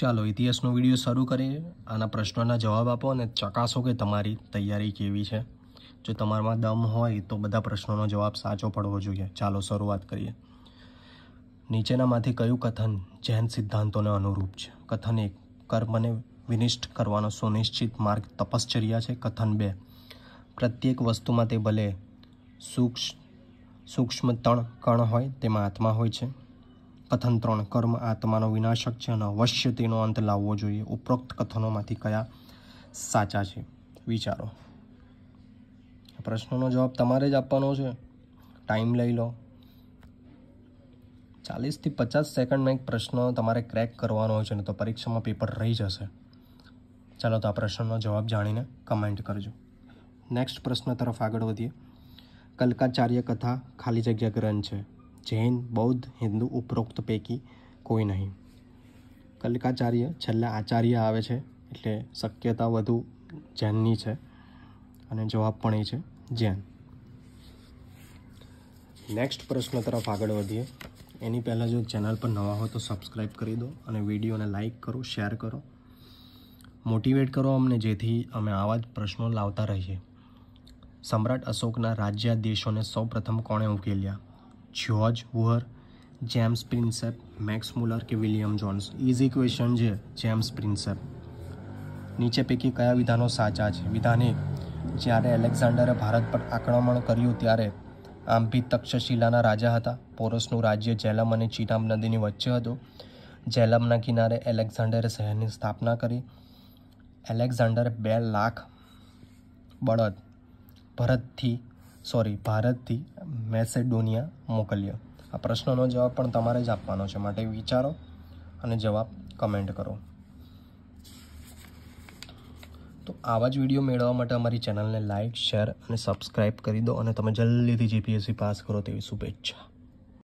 ચાલો ઇતિહાસનો વિડીયો શરૂ કરીએ આના પ્રશ્નોના જવાબ આપો અને ચકાસો કે તમારી તૈયારી કેવી છે જો તમારામાં દમ હોય તો બધા પ્રશ્નોનો જવાબ સાચો પડવો જોઈએ ચાલો શરૂઆત કરીએ નીચેનામાંથી કયું કથન જૈન સિદ્ધાંતોને અનુરૂપ છે કથન એક કર્મને વિનિષ્ઠ કરવાનો સુનિશ્ચિત માર્ગ તપશ્ચર્યા છે કથન બે પ્રત્યેક વસ્તુમાં તે ભલે સૂક્ષ્મ સૂક્ષ્મ તણ કણ હોય તેમાં આત્મા હોય છે કથન ત્રણ કર્મ આત્માનો વિનાશક છે અને અવશ્ય તેનો અંત લાવવો જોઈએ ઉપરોક્ત કથનોમાંથી કયા સાચા છે વિચારો પ્રશ્નોનો જવાબ તમારે જ આપવાનો છે ટાઈમ લઈ લો ચાલીસથી પચાસ સેકન્ડમાં એક પ્રશ્ન તમારે ક્રેક કરવાનો છે ને તો પરીક્ષામાં પેપર રહી જશે ચાલો તો આ પ્રશ્નનો જવાબ જાણીને કમેન્ટ કરજો નેક્સ્ટ પ્રશ્ન તરફ આગળ વધીએ કલકાચાર્ય કથા ખાલી જગ્યા ગ્રંથ છે જૈન બૌદ્ધ હિન્દુ ઉપરોક્ત પૈકી કોઈ નહીં કલકાચાર્ય છેલ્લા આચાર્ય આવે છે એટલે શક્યતા વધુ જૈનની છે અને જવાબ પણ એ છે જૈન નેક્સ્ટ પ્રશ્ન તરફ આગળ વધીએ એની પહેલાં જો ચેનલ પર નવા હો તો સબસ્ક્રાઈબ કરી દો અને વિડીયોને લાઇક કરો શેર કરો મોટિવેટ કરો અમને જેથી અમે આવા જ પ્રશ્નો લાવતા રહીએ સમ્રાટ અશોકના રાજ્ય રાજ્યાદેશોને સૌપ્રથમ કોણે ઉકેલ્યા જ્યોર્જ વોર જેમ્સ પ્રિન્સેપ મેક્સ મુલર કે વિલિયમ જોન્સ ઇઝી ક્વેશ્ચન છે જેમ્સ પ્રિન્સેપ નીચે પૈકી કયા વિધાનો સાચા છે વિધાને જ્યારે એલેક્ઝાન્ડરે ભારત પર આક્રમણ કર્યું ત્યારે આંભી તક્ષશિલાના રાજા હતા પોરસનું રાજ્ય જેલમ અને ચિનાબ નદીની વચ્ચે હતું જેલમના કિનારે એલેક્ઝાન્ડરે શહેરની સ્થાપના કરી એલેક્ઝાન્ડરે બે લાખ બળદ ભરતથી સોરી ભારતથી મેસેડોનિયા મોકલ્યો આ પ્રશ્નનો જવાબ પણ તમારે જ આપવાનો છે માટે વિચારો અને જવાબ કમેન્ટ કરો તો આવા જ વિડીયો મેળવવા માટે અમારી ચેનલને લાઇક શેર અને સબસ્ક્રાઈબ કરી દો અને તમે જલ્દીથી જીપીએસસી પાસ કરો તેવી શુભેચ્છા